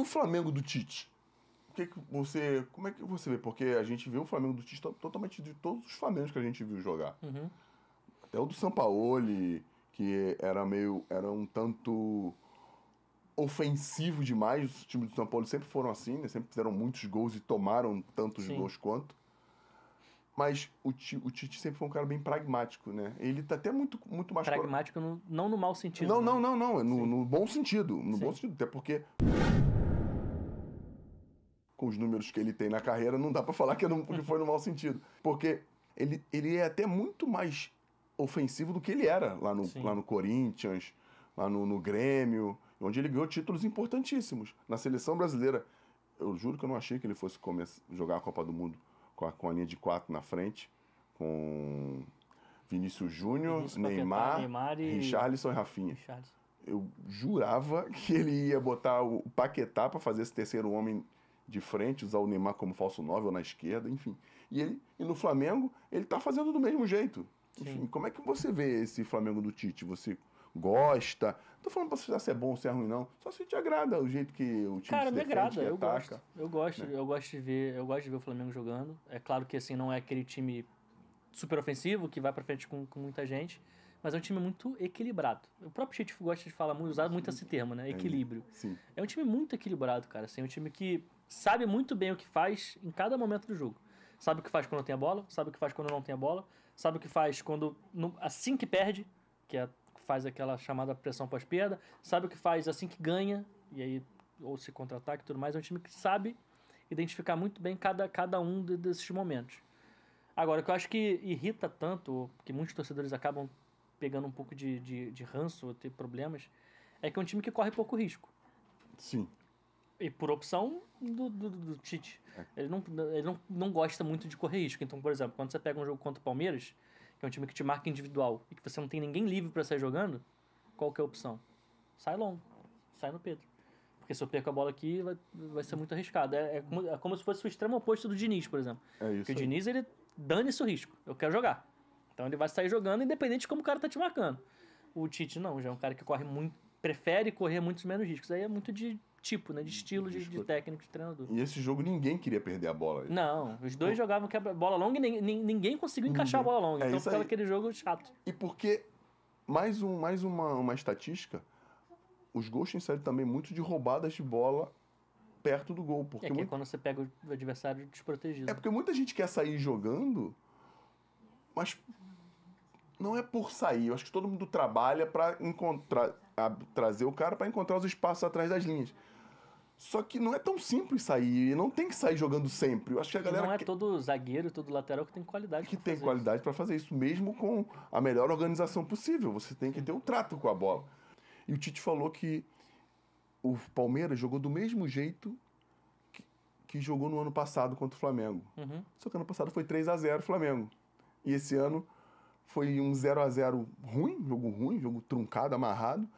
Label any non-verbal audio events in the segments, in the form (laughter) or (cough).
o Flamengo do Tite? O que, que você. Como é que você vê? Porque a gente vê o Flamengo do Tite totalmente de todos os Flamengos que a gente viu jogar. Uhum. Até o do Sampaoli, que era meio. era um tanto ofensivo demais. Os times do São Paulo sempre foram assim, né? Sempre fizeram muitos gols e tomaram tantos Sim. gols quanto. Mas o, o, Tite sempre foi um cara bem pragmático, né? Ele tá até muito, muito mais... Pragmático no, não no mau sentido. Não, né? não, não, não. É no, no, bom sentido. No Sim. bom sentido. Até porque com os números que ele tem na carreira, não dá para falar que, é não, que foi no mau sentido. Porque ele, ele é até muito mais ofensivo do que ele era lá no, lá no Corinthians, lá no, no Grêmio, onde ele ganhou títulos importantíssimos. Na seleção brasileira, eu juro que eu não achei que ele fosse começar, jogar a Copa do Mundo com a, com a linha de quatro na frente, com Vinícius Júnior, Neymar, Neymar e... Richarlison e Rafinha. Richarlison. Eu jurava (laughs) que ele ia botar o Paquetá para fazer esse terceiro homem de frente, usar o Neymar como falso 9 ou na esquerda, enfim. E, ele, e no Flamengo, ele tá fazendo do mesmo jeito. Sim. Enfim, como é que você vê esse Flamengo do Tite? Você gosta? Não tô falando pra você se é bom ou se é ruim, não. Só se te agrada o jeito que o time Cara, se defende, me agrada, eu ataca. Gosto. Eu gosto, né? eu gosto de ver, eu gosto de ver o Flamengo jogando. É claro que assim, não é aquele time super ofensivo que vai para frente com, com muita gente mas é um time muito equilibrado. O próprio Chief gosta de falar muito, usar muito esse termo, né? É, Equilíbrio. É, é um time muito equilibrado, cara. Assim, é um time que sabe muito bem o que faz em cada momento do jogo. Sabe o que faz quando tem a bola, sabe o que faz quando não tem a bola, sabe o que faz quando assim que perde, que é, faz aquela chamada pressão pós-perda, sabe o que faz assim que ganha, e aí ou se contra-ataque e tudo mais. É um time que sabe identificar muito bem cada, cada um de, desses momentos. Agora, o que eu acho que irrita tanto, que muitos torcedores acabam pegando um pouco de, de, de ranço ou ter problemas, é que é um time que corre pouco risco. Sim. E por opção do, do, do Tite. É. Ele, não, ele não, não gosta muito de correr risco. Então, por exemplo, quando você pega um jogo contra o Palmeiras, que é um time que te marca individual e que você não tem ninguém livre para sair jogando, qual que é a opção? Sai longo. Sai no Pedro. Porque se eu perco a bola aqui, vai, vai ser muito arriscado. É, é, como, é como se fosse o extremo oposto do Diniz, por exemplo. É isso. Porque o Diniz, ele dane-se o risco. Eu quero jogar. Então ele vai sair jogando independente de como o cara tá te marcando. O Tite não, já é um cara que corre muito, prefere correr muitos menos riscos. Aí é muito de tipo, né? De estilo de, de técnico, de treinador. E esse jogo ninguém queria perder a bola. Né? Não, os dois Pô. jogavam a bola longa e ninguém, ninguém conseguiu encaixar ninguém. a bola longa. É, então ficava aí. aquele jogo chato. E porque, mais, um, mais uma, uma estatística, os gols têm saído também muito de roubadas de bola perto do gol. Porque é, é muito... é quando você pega o adversário desprotegido. É porque muita gente quer sair jogando, mas não é por sair. Eu acho que todo mundo trabalha para encontrar, a, trazer o cara para encontrar os espaços atrás das linhas. Só que não é tão simples sair, não tem que sair jogando sempre. Eu acho que a galera. E não é que... todo zagueiro, todo lateral que tem qualidade. Que tem qualidade para fazer isso, mesmo com a melhor organização possível. Você tem que ter um trato com a bola. E o Tite falou que o Palmeiras jogou do mesmo jeito que, que jogou no ano passado contra o Flamengo. Uhum. Só que ano passado foi 3 a 0 Flamengo. E esse ano foi um 0 a 0 ruim, jogo ruim, jogo truncado, amarrado.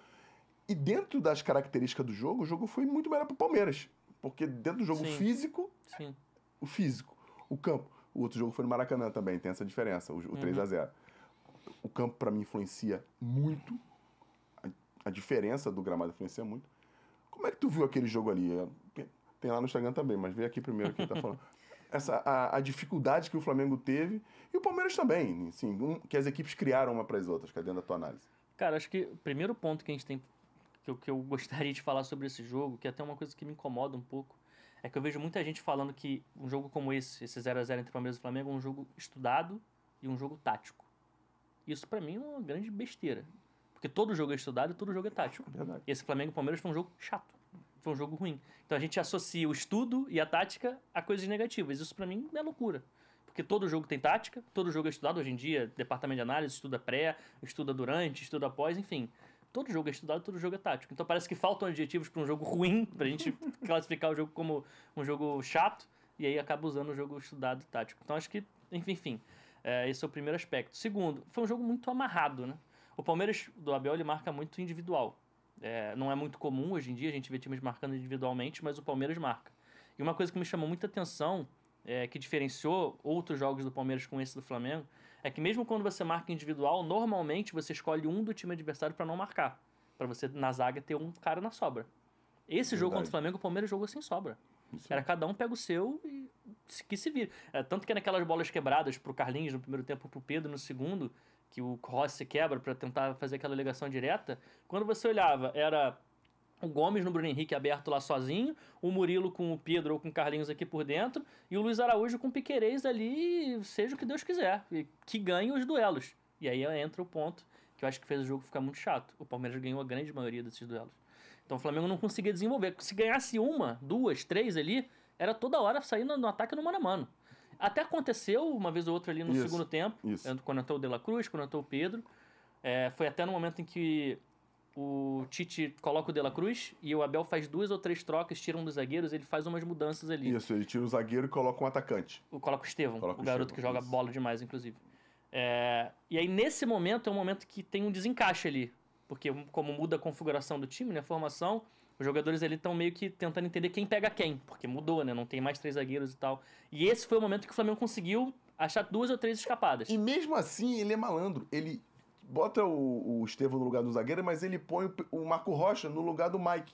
E dentro das características do jogo, o jogo foi muito melhor para o Palmeiras. Porque dentro do jogo Sim. físico, Sim. o físico, o campo. O outro jogo foi no Maracanã também, tem essa diferença, o, o uhum. 3 a 0 O campo, para mim, influencia muito. A, a, diferença do gramado influencia muito. Como é que tu viu aquele jogo ali? É, tem lá no Instagram também, mas vê aqui primeiro quem tá falando. (laughs) essa, a, a, dificuldade que o Flamengo teve e o Palmeiras também, assim, um, que as equipes criaram uma para as outras, cadê a tua análise? Cara, acho que o primeiro ponto que a gente tem, que eu, que eu gostaria de falar sobre esse jogo, que é até uma coisa que me incomoda um pouco, é que eu vejo muita gente falando que um jogo como esse, esse 0 a 0 entre Palmeiras e Flamengo, é um jogo estudado e um jogo tático. Isso para mim é uma grande besteira. Porque todo jogo é estudado e todo jogo é tático. É esse Flamengo e Palmeiras foi um jogo chato. Foi um jogo ruim. Então a gente associa o estudo e a tática a coisas negativas. Isso para mim é loucura. Porque todo jogo tem tática, todo jogo é estudado hoje em dia, departamento de análise estuda pré, estuda durante, estuda após, enfim. Todo jogo é estudado, todo jogo é tático. Então parece que faltam adjetivos para um jogo ruim, pra gente (laughs) classificar o jogo como um jogo chato, e aí acaba usando o jogo estudado e tático. Então acho que, enfim, enfim. É, esse é o primeiro aspecto. Segundo, foi um jogo muito amarrado, né? O Palmeiras do Abel ele marca muito individual. É, não é muito comum hoje em dia, a gente ver times marcando individualmente, mas o Palmeiras marca. E uma coisa que me chamou muita atenção, é, que diferenciou outros jogos do Palmeiras com esse do Flamengo, é que mesmo quando você marca individual, normalmente você escolhe um do time adversário para não marcar. para você, na zaga, ter um cara na sobra. Esse Verdade. jogo contra o Flamengo, o Palmeiras jogou sem sobra. Era cada um pega o seu e que se vira. É, tanto que naquelas bolas quebradas pro Carlinhos no primeiro tempo, pro Pedro no segundo, que o Rossi quebra para tentar fazer aquela ligação direta, quando você olhava, era o Gomes no Bruno Henrique aberto lá sozinho, o Murilo com o Pedro ou com o Carlinhos aqui por dentro, e o Luiz Araújo com o Piquerez ali, seja o que Deus quiser, que ganhe os duelos. E aí entra o ponto que eu acho que fez o jogo ficar muito chato. O Palmeiras ganhou a grande maioria desses duelos. Então o Flamengo não conseguia desenvolver. Se ganhasse uma, duas, três ali, era toda hora saindo no ataque no mano a mano. Até aconteceu uma vez ou outra ali no isso, segundo tempo, isso. quando entrou o De La Cruz, quando entrou o Pedro. É, foi até no momento em que o Tite coloca o De La Cruz e o Abel faz duas ou três trocas, tira um dos zagueiros, ele faz umas mudanças ali. Isso, ele tira o zagueiro e coloca um atacante. O, coloca o Estevão, coloca o, o garoto Estevão, que joga isso. bola demais, inclusive. É, e aí, nesse momento, é um momento que tem um desencaixe ali. Porque como muda a configuração do time, né? A formação, os jogadores ali estão meio que tentando entender quem pega quem, porque mudou, né? Não tem mais três zagueiros e tal. E esse foi o momento que o Flamengo conseguiu achar duas ou três escapadas. E mesmo assim, ele é malandro. Ele bota o, o Estevão no lugar do zagueiro, mas ele põe o Marco Rocha no lugar do Mike.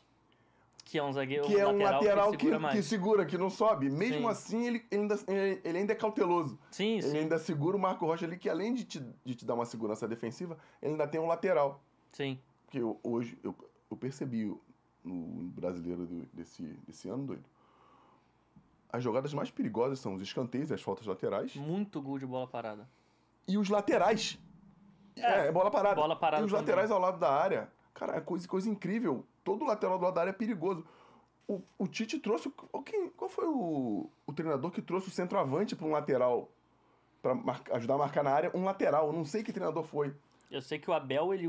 Que é um zagueiro que é um lateral que segura, que, que, segura que não sobe. Mesmo Sim. assim, ele ainda, ele ainda é cauteloso. Sim, ele Ele ainda segura o Marco Rocha ali, que além de te, de te dar uma segurança defensiva, ele ainda tem um lateral. Sim. Porque eu, hoje eu, eu percebi, no brasileiro do, desse, desse ano, doido. As jogadas mais perigosas são os escanteios e as faltas laterais. Muito gol de bola parada. E os laterais. É, é bola parada. Bola parada. E os também. laterais ao lado da área. Cara, é coisa, coisa incrível. Todo lateral do lado da área é perigoso. O, o Tite trouxe. Quem, qual foi o, o treinador que trouxe o centroavante para um lateral? para ajudar a marcar na área um lateral. Eu não sei que treinador foi. Eu sei que o Abel, ele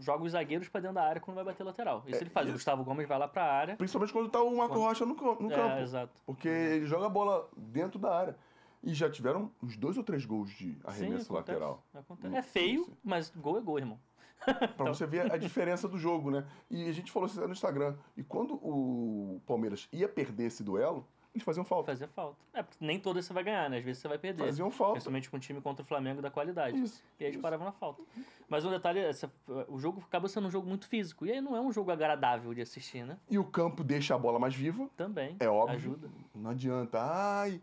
joga os zagueiros pra dentro da área quando vai bater lateral. Isso é, ele faz. Isso. O Gustavo Gomes vai lá pra área. Principalmente quando tá o Marco Rocha no, no é, campo. É, exato. Porque uhum. ele joga a bola dentro da área. E já tiveram uns dois ou três gols de arremesso Sim, acontece, lateral. Acontece. É feio, mas gol é gol, irmão. (laughs) pra então. você ver a (laughs) diferença do jogo, né? E a gente falou isso no Instagram. E quando o Palmeiras ia perder esse duelo, eles faziam falta. Fazia falta. É, porque nem toda você vai ganhar, né? Às vezes você vai perder. Faziam falta. Principalmente com um time contra o Flamengo da qualidade. Isso. E aí eles paravam na falta. Mas um detalhe, essa, o jogo acaba sendo um jogo muito físico. E aí não é um jogo agradável de assistir, né? E o campo deixa a bola mais viva. Também. É óbvio. Ajuda. Não adianta. Ai.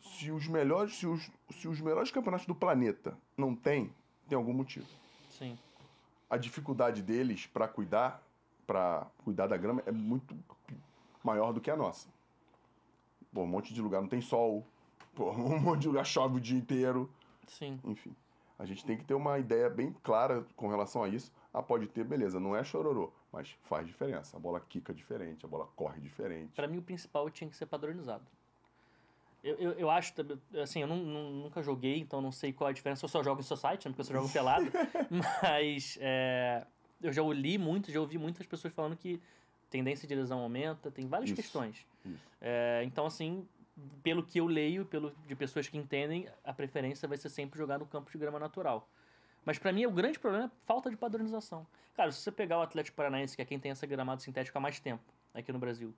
Se os melhores, se os, se os melhores campeonatos do planeta não tem, tem algum motivo. Sim. A dificuldade deles para cuidar, para cuidar da grama é muito maior do que a nossa. Pô, um monte de lugar não tem sol, pô, (laughs) um monte de lugar chove o dia inteiro. Sim. Enfim, a gente tem que ter uma ideia bem clara com relação a isso. Ah, pode ter, beleza, não é chororô, mas faz diferença. A bola quica diferente, a bola corre diferente. Para mim, o principal tinha que ser padronizado. Eu, eu, eu, acho, assim, eu não, não, nunca joguei, então não sei qual é a diferença. Eu só jogo em site, né, porque eu só jogo (laughs) pelado. mas é, eu já li muito, já ouvi muitas pessoas falando que tendência de lesão aumenta, tem várias isso, questões. Isso. É, então, assim, pelo que eu leio, pelo de pessoas que entendem, a preferência vai ser sempre jogar no campo de grama natural. Mas para mim o grande problema é a falta de padronização. Cara, se você pegar o Atlético Paranaense, que é quem tem essa gramado sintética há mais tempo aqui no Brasil.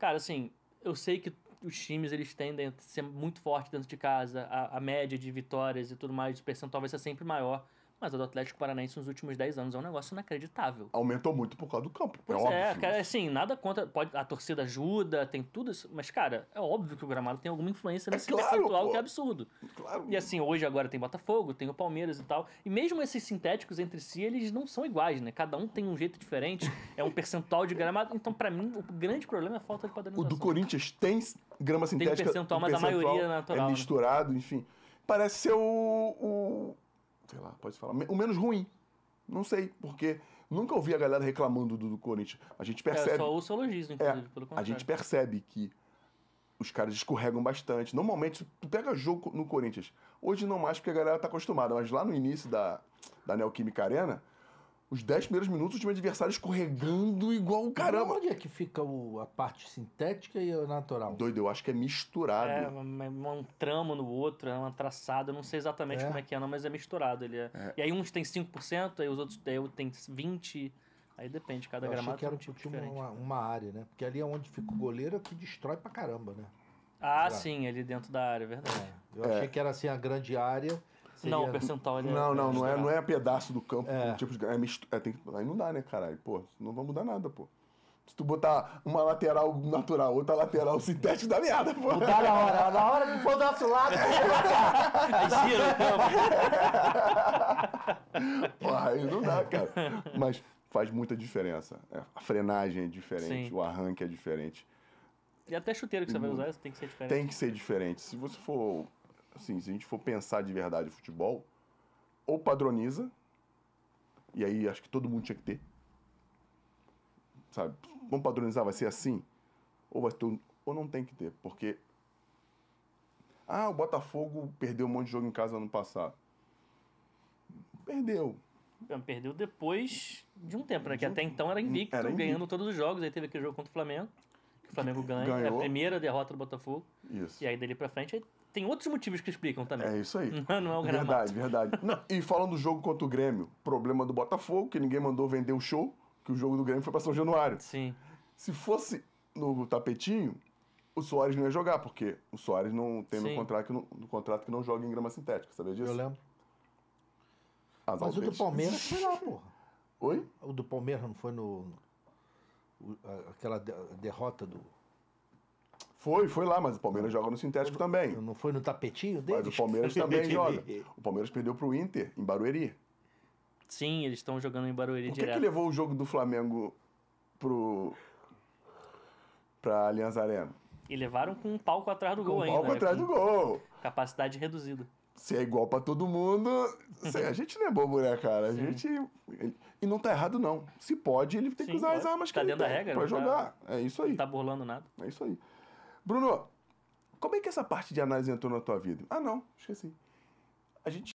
Cara, assim, eu sei que os times eles tendem a ser muito fortes dentro de casa, a, a média de vitórias e tudo mais, o percentual vai ser sempre maior. Mas a do Atlético Paranaense nos últimos 10 anos é um negócio inacreditável. Aumentou muito por causa do campo. É pois é, óbvio. É, cara, assim, nada contra. Pode, a torcida ajuda, tem tudo isso. Mas, cara, é óbvio que o gramado tem alguma influência nesse é claro, percentual que é absurdo. Claro. E assim, hoje agora tem Botafogo, tem o Palmeiras e tal. E mesmo esses sintéticos entre si, eles não são iguais, né? Cada um tem um jeito diferente, é um percentual de gramado. Então, para mim, o grande problema é a falta de padronização. O do Corinthians tem grama sintética. Tem percentual, percentual mas a maioria é natural. É né? misturado, né? enfim. Parece ser o... o pode falar, o menos ruim. Não sei, porque nunca ouvi a galera reclamando do, do Corinthians. A gente é, percebe. É, só ouço elogios, é, inclusive, é, pelo contrário. A gente percebe que os caras escorregam bastante. Normalmente, tu pega jogo no Corinthians. Hoje não mais, porque a galera tá acostumada, mas lá no início da, da Neoquímica Arena os 10 primeiros minutos, o time adversário escorregando igual o caramba. Onde é que fica o, a parte sintética e a natural? Doido, eu acho que é misturado. É, um, um tramo no outro, é uma traçada, eu não sei exatamente é. como é que é, não, mas é misturado. Ele é... é. E aí uns tem 5%, aí os outros é, tem 20%. Aí depende, cada eu gramado que era um tipo diferente. Uma, uma área, né? Porque ali é onde fica o goleiro é que destrói pra caramba, né? Ah, sim, ali dentro da área, é verdade. É. Eu achei que era assim a grande área Seria... Não, o percentual ele é Não, é não, não é, não é pedaço do campo. É. Tipo é é, tem, aí não dá, né, caralho? Pô, não vai mudar nada, pô. Se tu botar uma lateral natural, outra lateral sintética, dá merda, pô. Dá na hora. Na hora que for do nosso lado, aí gira Porra, aí não dá, cara. Mas faz muita diferença. É, a frenagem é diferente, Sim. o arranque é diferente. E até chuteiro que você vai hum. usar tem que ser diferente. Tem que ser diferente. Se você for assim, se a gente for pensar de verdade futebol, ou padroniza, e aí acho que todo mundo tinha que ter. Sabe? Vamos padronizar, vai ser assim? Ou, vai ter, ou não tem que ter, porque. Ah, o Botafogo perdeu um monte de jogo em casa ano passado. Perdeu. Perdeu depois de um tempo, né? Que até então era invicto, era invicto. ganhando todos os jogos. Aí teve aquele jogo contra o Flamengo, que o Flamengo ganha. Ganhou. É a primeira derrota do Botafogo. Isso. E aí dali pra frente, aí tem outros motivos que explicam também. É isso aí. (laughs) Não, não é o gramado. Verdade, verdade. Não, e falando do jogo contra o Grêmio, problema do Botafogo, que ninguém mandou vender o show, que o jogo do Grêmio foi para São Januário. Sim. Se fosse no tapetinho, o Soares não ia jogar, porque o Soares não tem no contrato, que não, no contrato que não joga em grama sintética, sabia disso? Eu lembro. Mas o do Palmeiras foi lá, porra. Oi? O do Palmeiras não foi no. no aquela derrota do. Foi, foi lá, mas o Palmeiras joga no sintético também. Não foi no tapetinho dele? Mas o Palmeiras (laughs) também (laughs) joga. O Palmeiras perdeu para o Inter em Barueri. Sim, eles estão jogando em Barueri o que é direto. O que levou o jogo do Flamengo pro para Allianz Arena? E levaram com um palco atrás do gol um ainda. Palco né? atrás do gol. Capacidade reduzida. Se é igual para todo mundo, é, a gente não é bobo, né, cara? A Sim. gente e não tá errado não. Se pode, ele tem Sim, que usar pode. as armas tá que ele tem da regra, para tá- jogar. Tá... É isso aí. Não tá burlando nada. É isso aí. Bruno, como é que essa parte de análise entrou na tua vida? Ah, não, esqueci. A gente